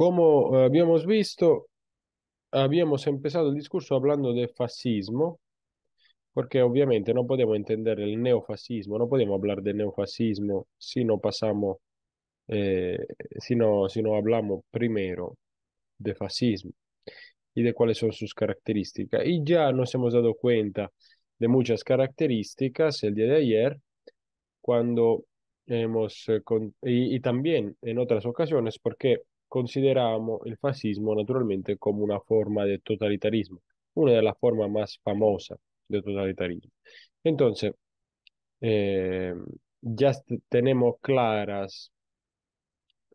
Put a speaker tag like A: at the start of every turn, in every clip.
A: Como eh, habíamos visto, habíamos empezado el discurso hablando de fascismo, porque obviamente no podemos entender el neofascismo, no podemos hablar de neofascismo si no pasamos, eh, si, no, hablamos primero de fascismo y de cuáles son sus características. Y ya nos hemos dado cuenta de muchas características el día de ayer, cuando hemos, eh, y también en otras ocasiones, porque consideramos el fascismo naturalmente como una forma de totalitarismo, una de las formas más famosas de totalitarismo. Entonces, eh, ya tenemos claras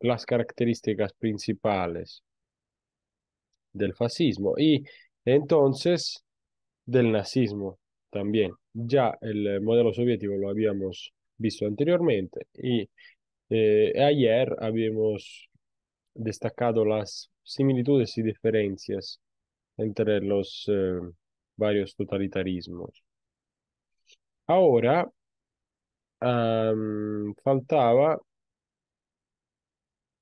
A: las características principales del fascismo y entonces del nazismo también. Ya el eh, modelo soviético lo habíamos visto anteriormente y eh, ayer habíamos destacado las similitudes y diferencias entre los eh, varios totalitarismos. Ahora faltaba,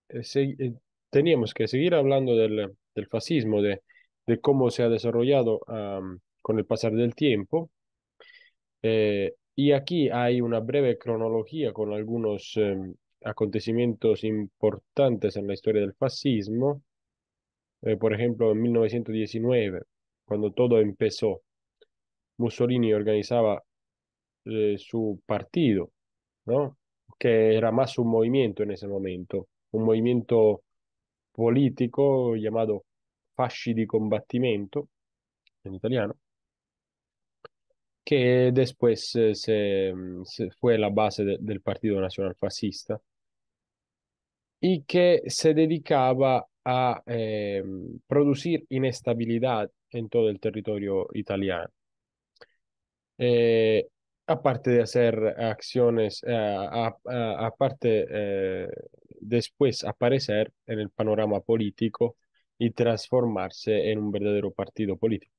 A: eh, eh, teníamos que seguir hablando del, fascismo, de, de, cómo se ha desarrollado con el pasar del tiempo. y aquí hay una breve cronología con algunos em, acontecimientos importantes en la historia del fascismo, eh, por ejemplo, en 1919, cuando todo empezó, Mussolini organizaba eh, su partido, ¿no? que era más un movimiento en ese momento, un movimiento político llamado Fasci di Combattimento, en italiano, que después eh, mm, se, fue la base del Partido Nacional Fascista y que se dedicaba a eh, producir inestabilidad en todo el territorio italiano. Eh, aparte de hacer acciones, eh, a, aparte después aparecer en el panorama político y transformarse en un verdadero partido político.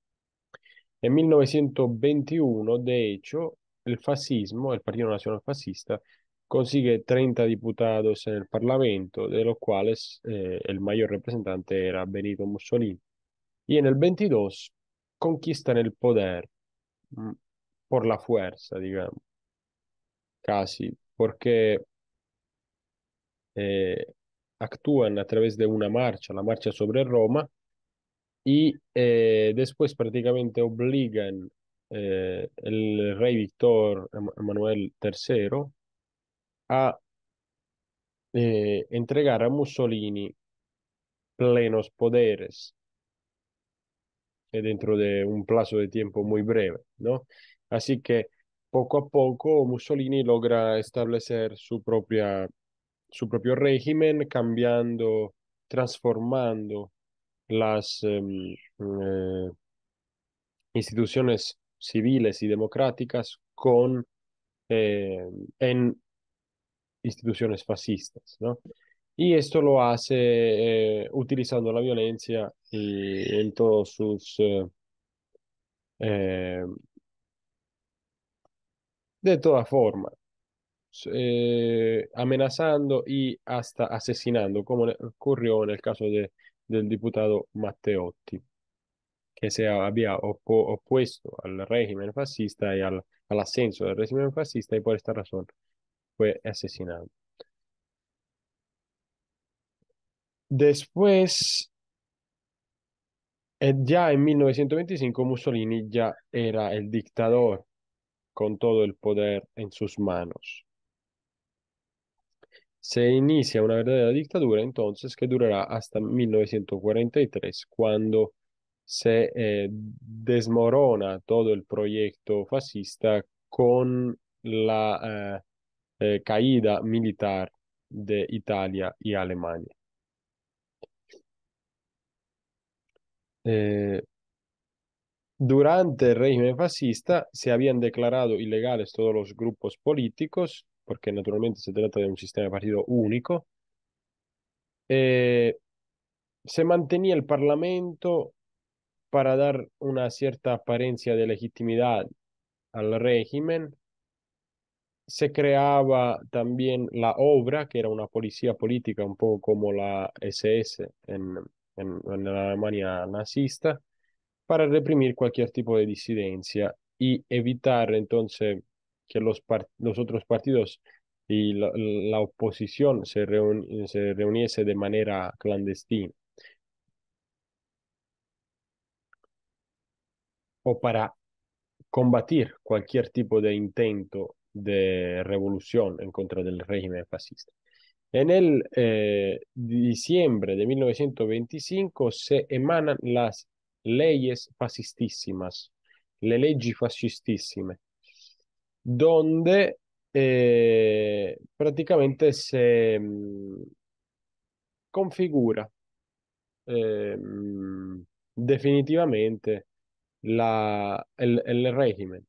A: En 1921, de hecho, el fascismo, el Partido Nacional Fascista, consigue 30 diputados en el Parlamento, de los cuales eh, el mayor representante era Benito Mussolini. Y en el 22 conquistan el poder mm, por la fuerza, digamos, casi, porque eh, actúan a través de una marcha, la marcha sobre Roma, y eh, después prácticamente obligan el rey Víctor Emanuel em-, III a eh, entregar a Mussolini plenos poderes eh, dentro de un plazo de tiempo muy breve, ¿no? Así que poco a poco Mussolini logra establecer su, propia, su propio régimen cambiando, transformando las em, eh, instituciones civiles y democráticas con, em, en instituciones fascistas, ¿no? Y esto lo hace eh, utilizando la violencia y en todos sus... Eh, eh, de toda forma, amenazando y hasta asesinando, como ocurrió en el caso del diputado Matteotti, que se había opuesto al régimen fascista y al, al ascenso del régimen fascista y por esta razón fue asesinado. Después, ya en 1925 Mussolini ya era el dictador con todo el poder en sus manos. Se inicia una verdadera dictadura entonces que durará hasta 1943, cuando se eh, desmorona todo el proyecto fascista con la eh, eh, caída militar de Italia y Alemania. Eh, durante el régimen fascista se habían declarado ilegales todos los grupos políticos, porque naturalmente se trata de un sistema de partido único. Eh, se mantenía el Parlamento para dar una cierta apariencia de legitimidad al régimen, se creaba también la obra, que era una policía política, un poco como la SS en, la Alemania nazista, para reprimir cualquier tipo de disidencia y evitar entonces que los, los otros partidos y la, oposición se, reuniesen se reuniese de manera clandestina. o para combatir cualquier tipo de intento de revolución en contra del régimen fascista. En el eh, diciembre de 1925 se emanan las leyes fascistísimas, le leggi fascistísimas, donde eh, prácticamente se mmm, configura eh, definitivamente la, el, el régimen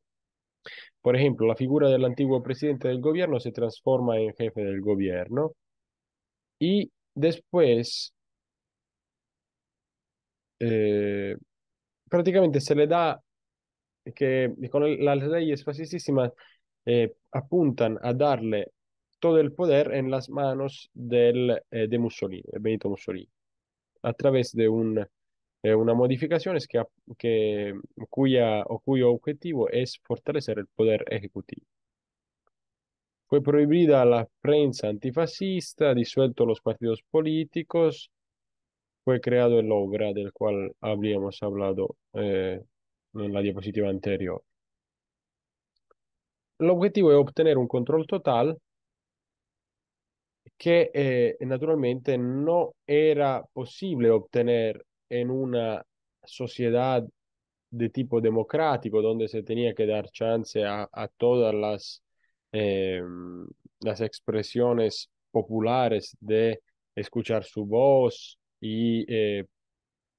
A: Por ejemplo, la figura del antiguo presidente del gobierno se transforma en jefe del gobierno y después eh, prácticamente se le da que con las leyes fascistas eh, apuntan a darle todo el poder en las manos del, eh, de Mussolini, Benito Mussolini, a través de un eh, una modificación que, cuya, o cuyo objetivo es fortalecer el poder ejecutivo. Fue prohibida la prensa antifascista, disuelto los partidos políticos, fue creado el OGRA, del cual habíamos hablado eh, en la diapositiva anterior. El objetivo es obtener un control total que eh, naturalmente no era posible obtener en una sociedad de tipo democrático donde se tenía que dar chance a, todas las, eh, las expresiones populares de escuchar su voz y eh,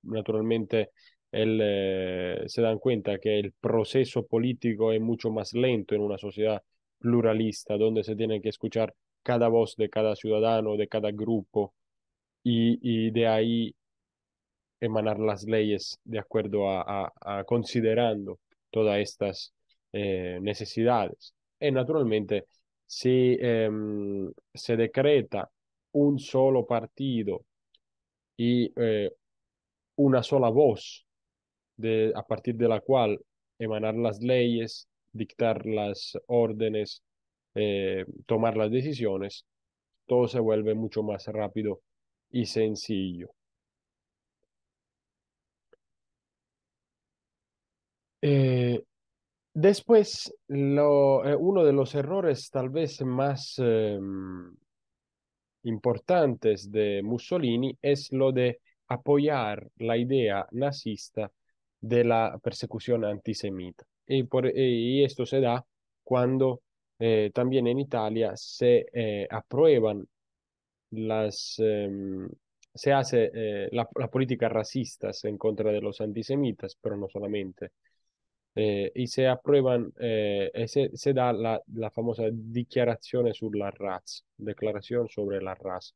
A: naturalmente eh, se dan cuenta que el proceso político es mucho más lento en una sociedad pluralista donde se tiene que escuchar cada voz de cada ciudadano, de cada grupo y de ahí emanar las leyes de acuerdo a, considerando todas estas eh, necesidades. Y eh, naturalmente, si em, se decreta un solo partido y eh, una sola voz de, a partir de la cual emanar las leyes, dictar las órdenes, tomar las decisiones, todo se vuelve mucho más rápido y sencillo. Eh, después, eh, uno de los errores tal vez más em, importantes de Mussolini es lo de apoyar la idea nazista de la persecución antisemita. Y, esto se da cuando eh, también en Italia se aprueban las em, se hace la, política racista en contra de los antisemitas, pero no solamente eh, y se aprueban eh, se, da la, la, famosa dichiarazione sulla declaración sobre la raza,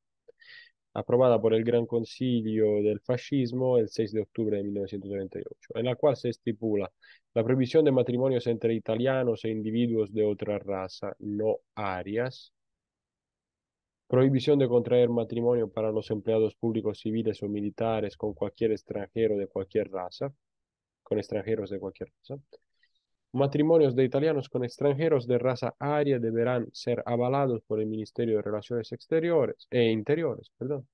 A: aprobada por el Gran Concilio del Fascismo el 6 de octubre de 1938, en la cual se estipula la prohibición de matrimonios entre italianos e individuos de otra raza, no arias, prohibición de contraer matrimonio para los empleados públicos civiles o militares con cualquier extranjero de cualquier raza, con extranjeros de cualquier raza. Matrimonios de italianos con extranjeros de raza aria deberán ser avalados por el Ministerio de Relaciones Exteriores e Interiores. Perdón.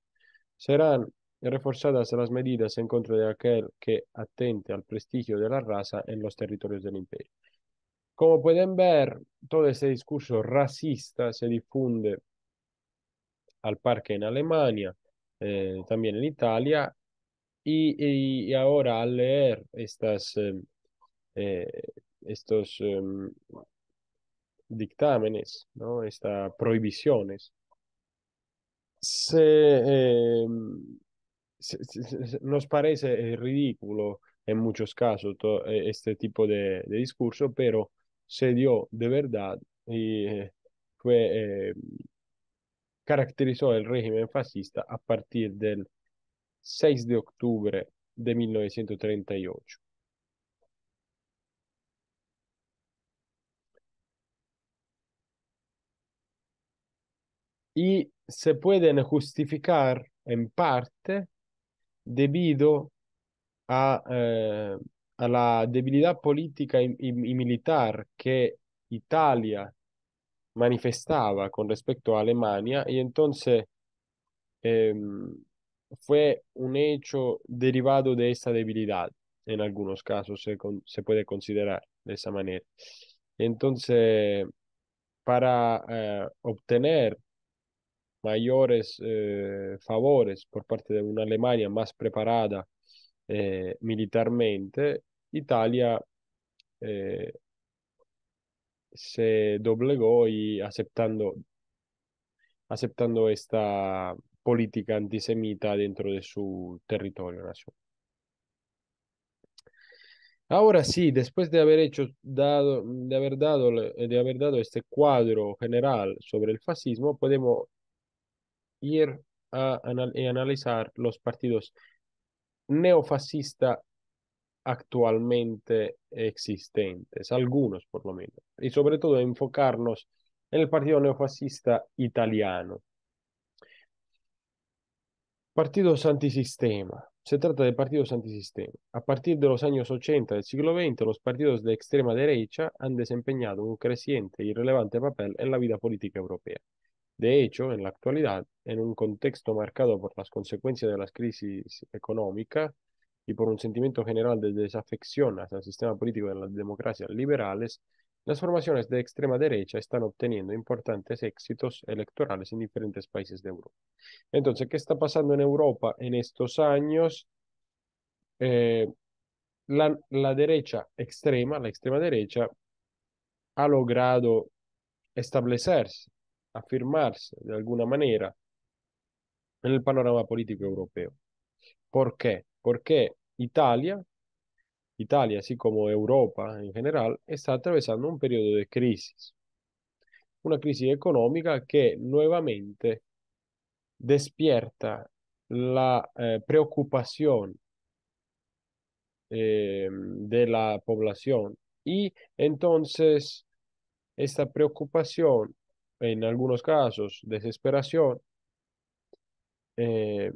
A: Serán reforzadas las medidas en contra de aquel que atente al prestigio de la raza en los territorios del imperio. Como pueden ver, todo ese discurso racista se difunde al parque en Alemania, eh, también en Italia y, ahora al leer estas, em, eh, estos em, dictámenes, ¿no? estas prohibiciones, em, nos parece eh, ridículo en muchos casos eh, este tipo de, discurso, pero se dio de verdad y caracterizó el régimen fascista a partir del 6 de octubre de 1938. Y se pueden justificar en parte debido a, eh, la debilidad política y, militar que Italia manifestaba con respecto a Alemania y entonces em, fue un hecho derivado de esta debilidad, en algunos casos se, puede considerar de esa manera. Entonces, para eh, obtener mayores eh, favores por parte de una Alemania más preparada eh, militarmente, Italia se doblegó y aceptando, aceptando esta política antisemita dentro de su territorio nacional. Ahora sí, después de haber hecho dado, de haber dado, eh, de haber dado este cuadro general sobre el fascismo, podemos ir a, eh, analizar los partidos neofascistas actualmente existentes, algunos por lo menos, y sobre todo enfocarnos en el partido neofascista italiano, Partidos antisistema. Se trata de partidos antisistema. A partir de los años 80 del siglo XX, los partidos de extrema derecha han desempeñado un creciente y relevante papel en la vida política europea. De hecho, en la actualidad, en un contexto marcado por las consecuencias de la crisis económica y por un sentimiento general de desafección hacia el sistema político de las democracias liberales, las formaciones de extrema derecha están obteniendo importantes éxitos electorales en diferentes países de Europa. Entonces, ¿qué está pasando en Europa en estos años? Eh, la, la derecha extrema, la extrema derecha, ha logrado establecerse, afirmarse de alguna manera en el panorama político europeo. ¿Por qué? Porque Italia, Italia, así como Europa en general, está atravesando un periodo de crisis. Una crisis económica que nuevamente despierta la eh, preocupación eh, de la población y entonces esta preocupación, en algunos casos desesperación, eh,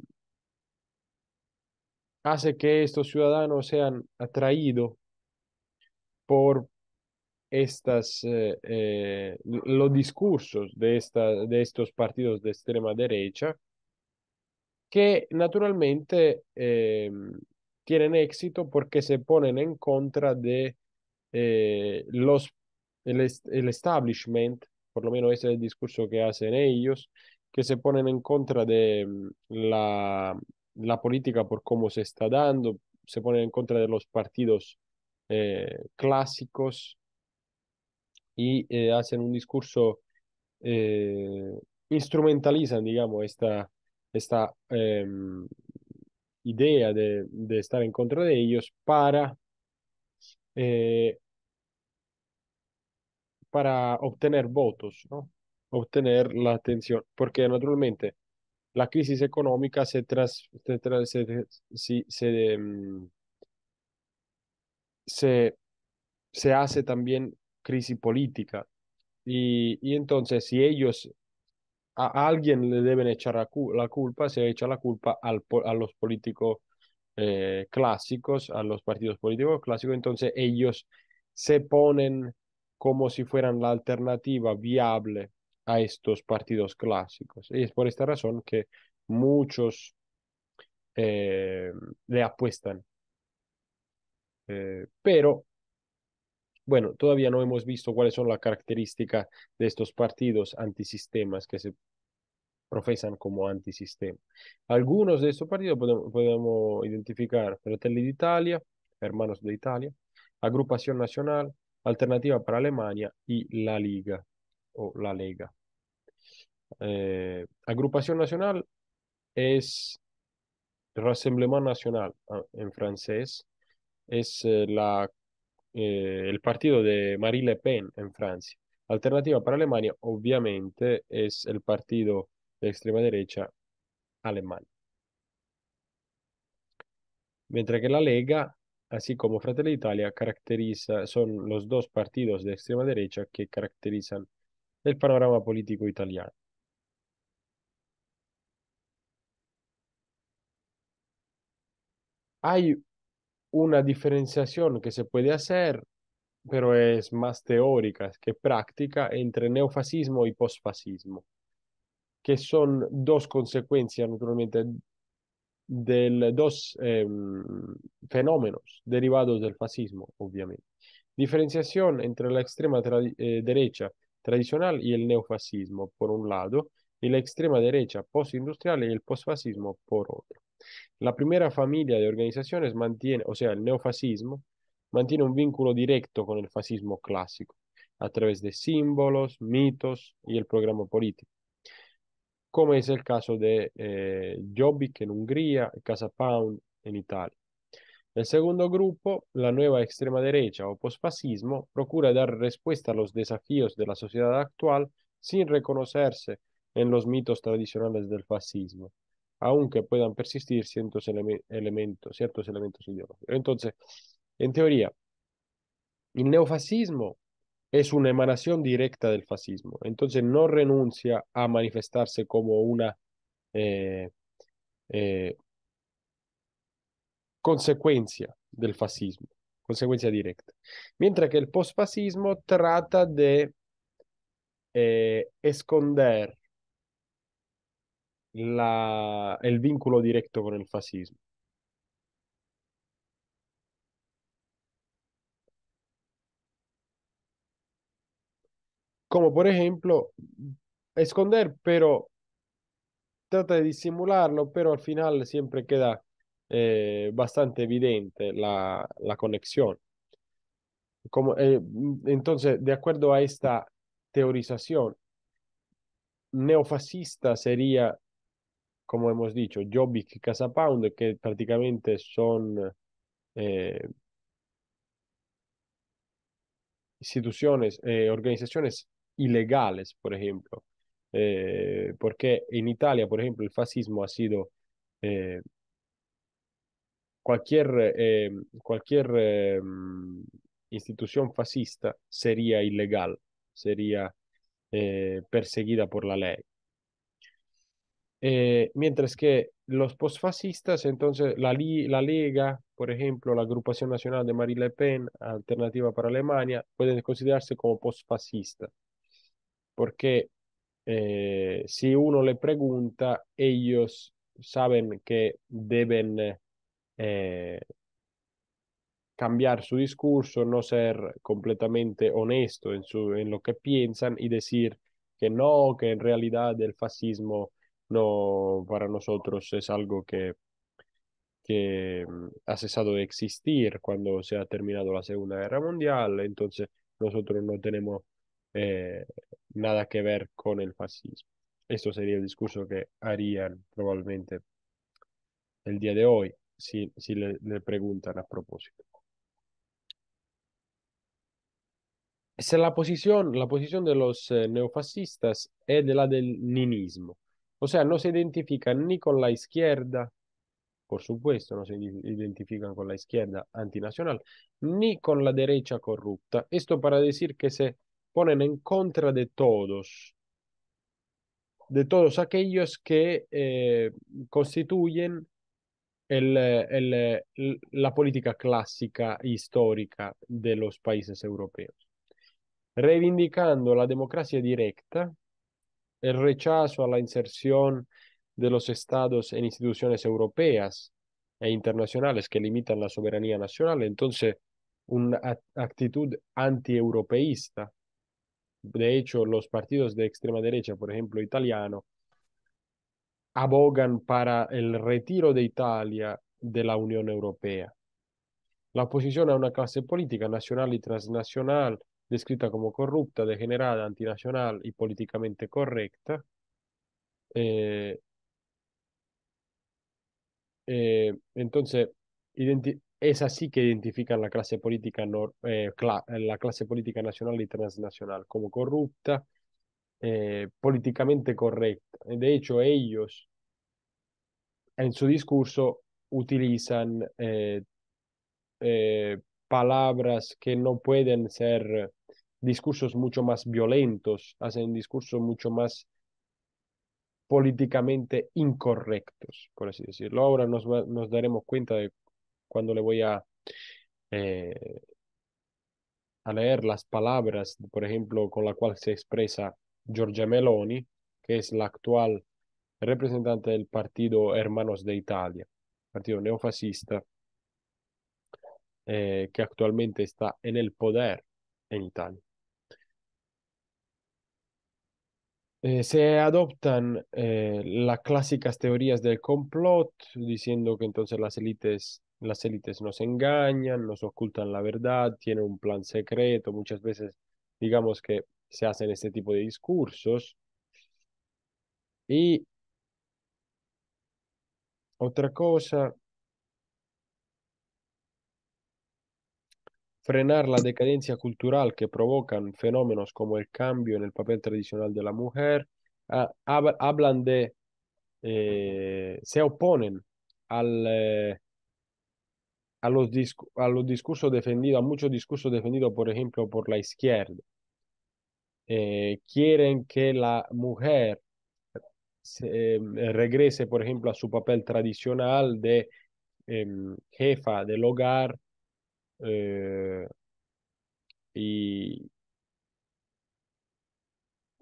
A: hace que estos ciudadanos sean atraídos por estas, eh, eh, los discursos de, esta, de estos partidos de extrema derecha, que naturalmente em, tienen éxito porque se ponen en contra de eh, los, el, establishment, por lo menos ese es el discurso que hacen ellos, que se ponen en contra de em, la la política por cómo se está dando, se pone en contra de los partidos eh, clásicos y eh, hacen un discurso, eh, instrumentalizan, digamos, esta, esta em, idea de, de, estar en contra de ellos para, para obtener votos, ¿no? obtener la atención, porque naturalmente la crisis económica se, tras, se, se, mm, se, se, hace también crisis política. Y, entonces, si ellos a alguien le deben echar la, culpa, se echa la culpa al, a los políticos eh, clásicos, a los partidos políticos clásicos, entonces ellos se ponen como si fueran la alternativa viable a estos partidos clásicos. Y es por esta razón que muchos eh, le apuestan. Eh, pero, bueno, todavía no hemos visto cuáles son las características de estos partidos antisistemas que se profesan como antisistema. Algunos de estos partidos podemos, podemos identificar Fratelli d'Italia, Hermanos de Italia, Agrupación Nacional, Alternativa para Alemania y La Liga o La Lega eh, agrupación nacional es Rassemblement National ah, en francés, es eh, la, eh, el partido de Marine Le Pen en Francia. Alternativa para Alemania, obviamente, es el partido de extrema derecha alemán. Mientras que la Lega, así como Fratelli Italia, caracteriza, son los dos partidos de extrema derecha que caracterizan el panorama político italiano. hay una diferenciación que se puede hacer, pero es más teórica que práctica, entre neofascismo y posfascismo, que son dos consecuencias, naturalmente, de dos em, fenómenos derivados del fascismo, obviamente. Diferenciación entre la extrema eh, derecha tradicional y el neofascismo, por un lado, y la extrema derecha postindustrial y el posfascismo, por otro. La primera familia de organizaciones mantiene, o sea, el neofascismo, mantiene un vínculo directo con el fascismo clásico, a través de símbolos, mitos y el programa político, como es el caso de eh, Jobbik en Hungría y Casa Pound en Italia. El segundo grupo, la nueva extrema derecha o posfascismo, procura dar respuesta a los desafíos de la sociedad actual sin reconocerse en los mitos tradicionales del fascismo aunque puedan persistir ciertos elementos, ideológicos. Entonces, en teoría, el neofascismo es una emanación directa del fascismo, entonces no renuncia a manifestarse como una eh, eh, consecuencia del fascismo, consecuencia directa. Mientras que el postfascismo trata de eh, esconder la, el vínculo directo con el fascismo. Como por ejemplo, esconder, pero trata de disimularlo, pero al final siempre queda eh, bastante evidente la, conexión. Como, eh, mm, entonces, de acuerdo a esta teorización, neofascista sería como hemos dicho, Jobbik y Casa Pound, que prácticamente son eh, instituciones, eh, organizaciones ilegales, por ejemplo, eh, porque en Italia, por ejemplo, el fascismo ha sido cualquier, em, cualquier em, institución fascista sería ilegal, sería perseguida por la ley. Eh, mientras que los posfascistas, entonces la, li Liga, por ejemplo, la Agrupación Nacional de Marie Le Pen, Alternativa para Alemania, pueden considerarse como posfascistas. Porque eh, si uno le pregunta, ellos saben que deben eh, cambiar su discurso, no ser completamente honesto en, su, en lo que piensan y decir que no, que en realidad el fascismo no para nosotros es algo que, que mm, ha cesado de existir cuando se ha terminado la Segunda Guerra Mundial, entonces nosotros no tenemos eh, nada que ver con el fascismo. Esto sería el discurso que harían probablemente el día de hoy si, le, preguntan a propósito. la posición, la posición de los eh, neofascistas es de la del ninismo. O sea, no se identifican ni con la izquierda, por supuesto, no se identifican con la izquierda antinacional, ni con la derecha corrupta. Esto para decir que se ponen en contra de todos, de todos aquellos que eh, constituyen el, eh, eh, la política clásica e histórica de los países europeos, reivindicando la democracia directa el rechazo a la inserción de los estados en instituciones europeas e internacionales que limitan la soberanía nacional, entonces una actitud antieuropeísta. De hecho, los partidos de extrema derecha, por ejemplo, italiano, abogan para el retiro de Italia de la Unión Europea. La oposición a una clase política nacional y transnacional descrita como corrupta, degenerada, antinacional y políticamente correcta, eh, eh, entonces es así que identifican la clase política, eh, la clase política nacional y transnacional como corrupta, políticamente correcta. De hecho, ellos en su discurso utilizan palabras que no pueden ser discursos mucho más violentos, hacen discursos mucho más políticamente incorrectos, por así decirlo. Ahora nos, nos daremos cuenta de cuando le voy a, eh, a leer las palabras, por ejemplo, con la cual se expresa Giorgia Meloni, que es la actual representante del partido Hermanos de Italia, partido neofascista, eh, que actualmente está en el poder en Italia. Eh, se adoptan eh, las clásicas teorías del complot, diciendo que entonces las élites, las élites nos engañan, nos ocultan la verdad, tienen un plan secreto, muchas veces digamos que se hacen este tipo de discursos. Y otra cosa frenar la decadencia cultural que provocan fenómenos como el cambio en el papel tradicional de la mujer, hablan de, eh, se oponen al, eh, a, los a los discursos defendidos, a muchos discursos defendidos, por ejemplo, por la izquierda. Eh, quieren que la mujer em, regrese, por ejemplo, a su papel tradicional de em, jefa del hogar, eh, y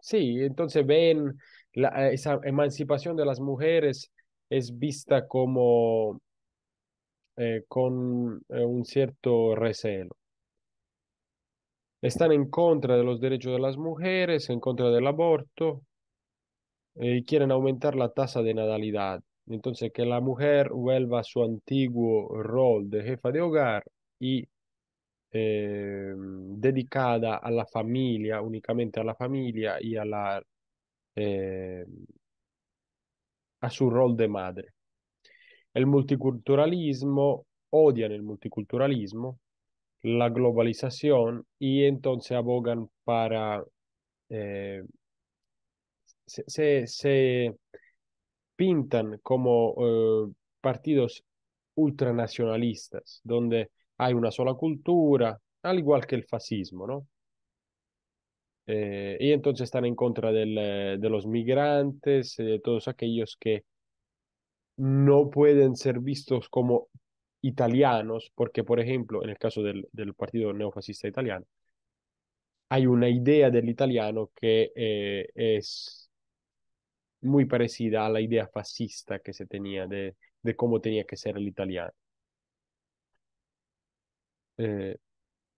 A: sí, entonces ven la, esa emancipación de las mujeres es vista como eh, con eh, un cierto recelo. Están en contra de los derechos de las mujeres, en contra del aborto, y quieren aumentar la tasa de natalidad. Entonces, que la mujer vuelva a su antiguo rol de jefa de hogar y em, dedicada a la familia, únicamente y a, la, y eh, a su rol de madre. El multiculturalismo, odian el multiculturalismo, la globalización y entonces abogan para... Eh, se, se, pintan como eh, partidos ultranacionalistas, donde hay una sola cultura, al igual que el fascismo, ¿no? Eh, y entonces están en contra eh, de los migrantes, eh, de todos aquellos que no pueden ser vistos como italianos, porque, por ejemplo, en el caso del, del partido neofascista italiano, hay una idea del italiano que es muy parecida a la idea fascista que se tenía de, de cómo tenía que ser el italiano. Eh,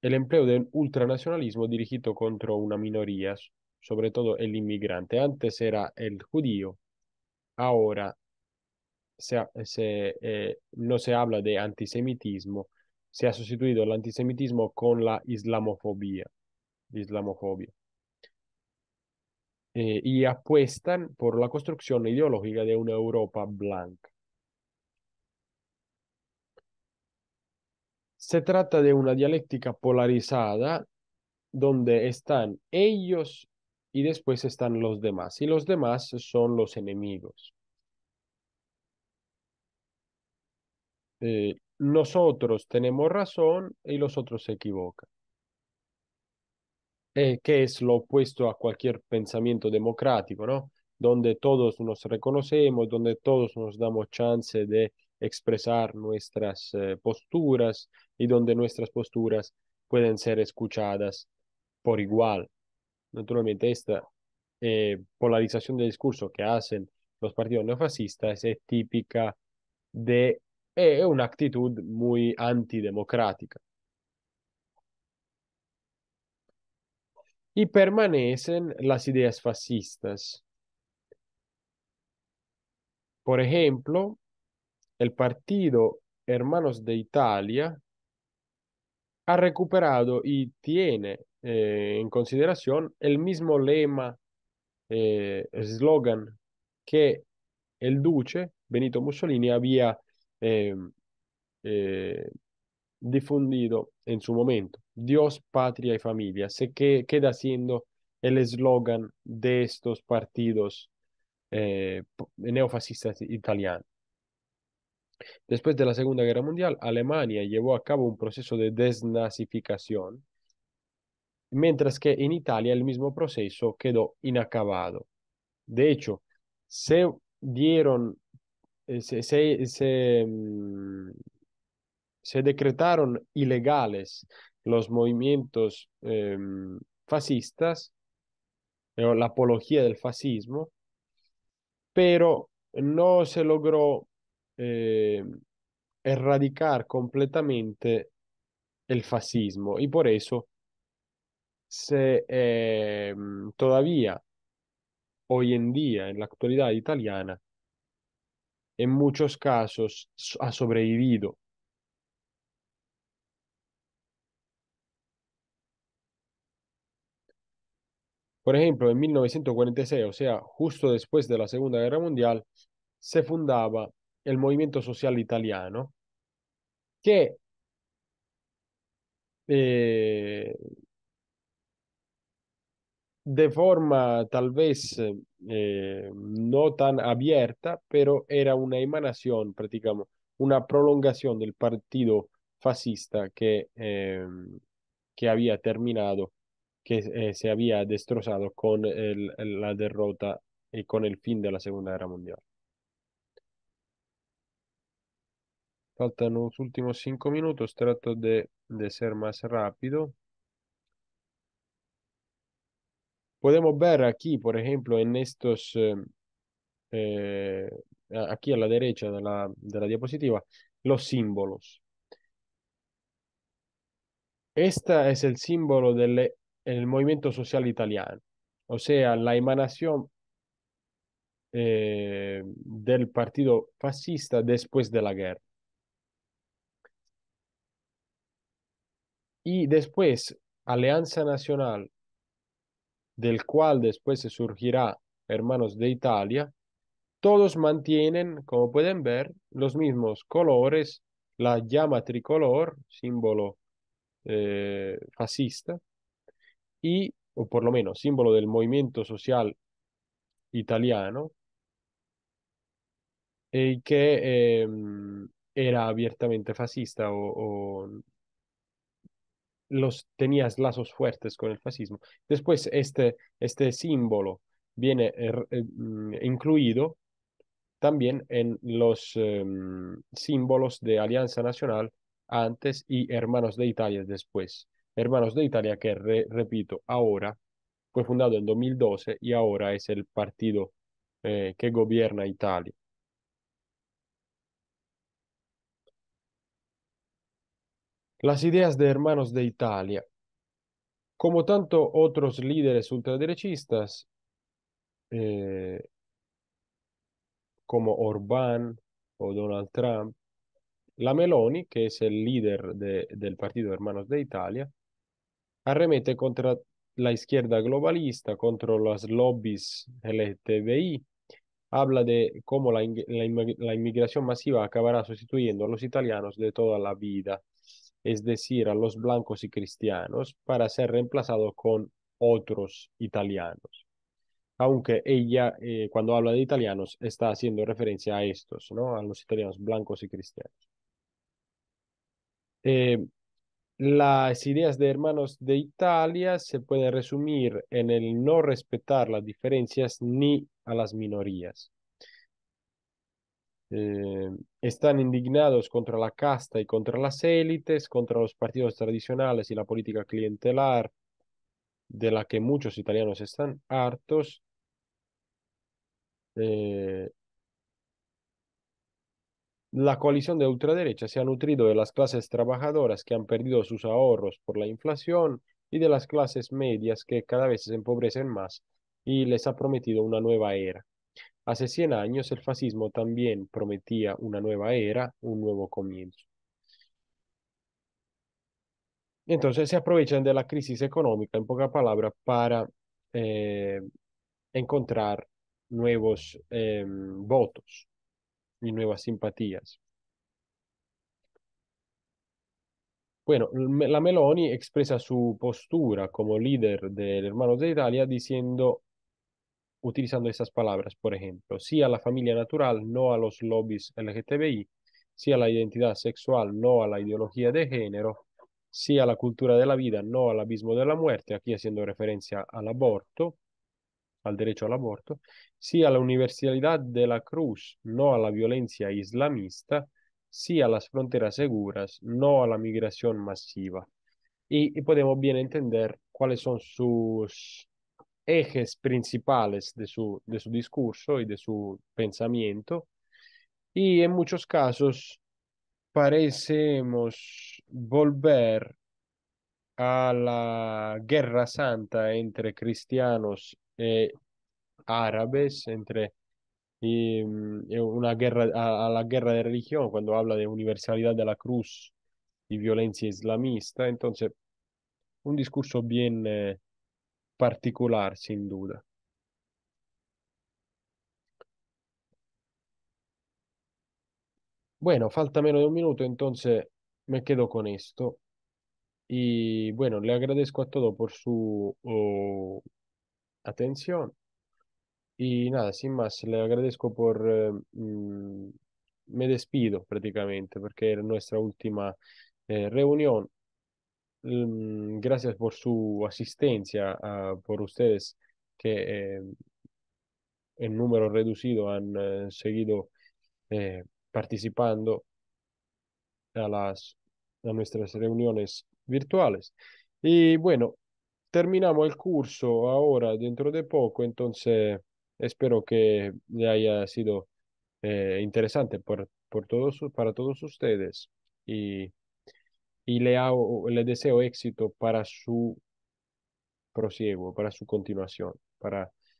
A: el empleo del ultranacionalismo dirigido contra una minoría, sobre todo el inmigrante. Antes era el judío, ahora se, eh, no se habla de antisemitismo, se ha sustituido el antisemitismo con la islamofobia. islamofobia. Eh, y apuestan por la construcción ideológica de una Europa blanca. Se trata de una dialéctica polarizada donde están ellos y después están los demás. Y los demás son los enemigos. Eh, nosotros tenemos razón y los otros se equivocan. Eh, que es lo opuesto a cualquier pensamiento democrático, ¿no? Donde todos nos reconocemos, donde todos nos damos chance de expresar nuestras eh, posturas y donde nuestras posturas pueden ser escuchadas por igual. Naturalmente, esta eh, polarización del discurso que hacen los partidos neofascistas es típica de eh, una actitud muy antidemocrática. Y permanecen las ideas fascistas. Por ejemplo, el partido Hermanos de Italia ha recuperado y tiene eh, en consideración el mismo lema, eh, que el duce Benito Mussolini había eh, eh, difundido en su momento. Dios, patria y familia. Se que, queda siendo el eslogan de estos partidos neofascistas italianos. Después de la Segunda Guerra Mundial, Alemania llevó a cabo un proceso de desnazificación, mientras que en Italia el mismo proceso quedó inacabado. De hecho, se dieron, eh, se, se, mm, se, decretaron ilegales los movimientos em, fascistas, eh, la apología del fascismo, pero no se logró eh, erradicar completamente el fascismo y por eso se eh, todavía hoy en día en la actualidad italiana en muchos casos ha sobrevivido Por ejemplo, en 1946, o sea, justo después de la Segunda Guerra Mundial, se fundaba el movimiento social italiano, que eh, de forma tal vez eh, no tan abierta, pero era una emanación, prácticamente una prolongación del partido fascista que, em, que había terminado, que eh, se había destrozado con la derrota y con el fin de la Segunda Guerra Mundial. Faltan los últimos cinco minutos. Trato de, ser más rápido. Podemos ver aquí, por ejemplo, en estos, eh, eh, aquí a la derecha de la, de la diapositiva, los símbolos. Este es el símbolo del eh, el movimiento social italiano, o sea, la emanación del partido fascista después de la guerra. Y después, Alianza Nacional, del cual después se surgirá Hermanos de Italia, todos mantienen, como pueden ver, los mismos colores, la llama tricolor, símbolo eh, fascista, y, o por lo menos, símbolo del movimiento social italiano, eh, y que em, era abiertamente fascista o los tenías lazos fuertes con el fascismo. Después este, este símbolo viene er, eh, mm, incluido también en los em, símbolos de Alianza Nacional antes y Hermanos de Italia después. Hermanos de Italia que, repito, ahora fue fundado en 2012 y ahora es el partido eh, que gobierna Italia. las ideas de Hermanos de Italia. Como tanto otros líderes ultraderechistas, eh, como Orbán o Donald Trump, la Meloni, que es el líder del Partido Hermanos de Italia, arremete contra la izquierda globalista, contra las lobbies lgtbi habla de cómo la, la inmigración masiva acabará sustituyendo a los italianos de toda la vida es decir, a los blancos y cristianos, para ser reemplazado con otros italianos. Aunque ella, eh, cuando habla de italianos, está haciendo referencia a estos, ¿no? A los italianos blancos y cristianos. Eh, las ideas de hermanos de Italia se pueden resumir en el no respetar las diferencias ni a las minorías. Eh, están indignados contra la casta y contra las élites, contra los partidos tradicionales y la política clientelar de la que muchos italianos están hartos. Eh, la coalición de ultraderecha se ha nutrido de las clases trabajadoras que han perdido sus ahorros por la inflación y de las clases medias que cada vez se empobrecen más y les ha prometido una nueva era. Hace 100 años el fascismo también prometía una nueva era, un nuevo comienzo. Entonces se aprovechan de la crisis económica, en pocas palabras, para eh, encontrar nuevos em, votos y nuevas simpatías. Bueno, la Meloni expresa su postura como líder del Hermanos de Italia diciendo utilizando estas palabras, por ejemplo, sí a la familia natural, no a los lobbies LGTBI, sí a la identidad sexual, no a la ideología de género, sí a la cultura de la vida, no al abismo de la muerte, aquí haciendo referencia al aborto, al derecho al aborto, sí a la universalidad de la cruz, no a la violencia islamista, sí a las fronteras seguras, no a la migración masiva. y podemos bien entender cuáles son sus ejes principales de su, de su discurso y de su pensamiento y en muchos casos parecemos volver a la guerra santa entre cristianos e árabes, entre mm, eh, una guerra a, la guerra de religión cuando habla de universalidad de la cruz y violencia islamista. Entonces, un discurso bien eh, particular, sin duda. Bueno, falta menos de un minuto, entonces me quedo con esto. Y bueno, le agradezco a todo por su atención. Y nada, sin más, le agradezco por... Em, mm, me despido prácticamente porque era nuestra última eh, reunión Em, gracias por su asistencia, ah, por ustedes que em, en número reducido han eh, seguido eh, participando a, las, a nuestras reuniones virtuales. Y bueno, terminamos el curso ahora dentro de poco, entonces espero que le haya sido eh, interesante por, por todos, para todos ustedes. Y y le, deseo éxito para su prosiego, para su continuación, para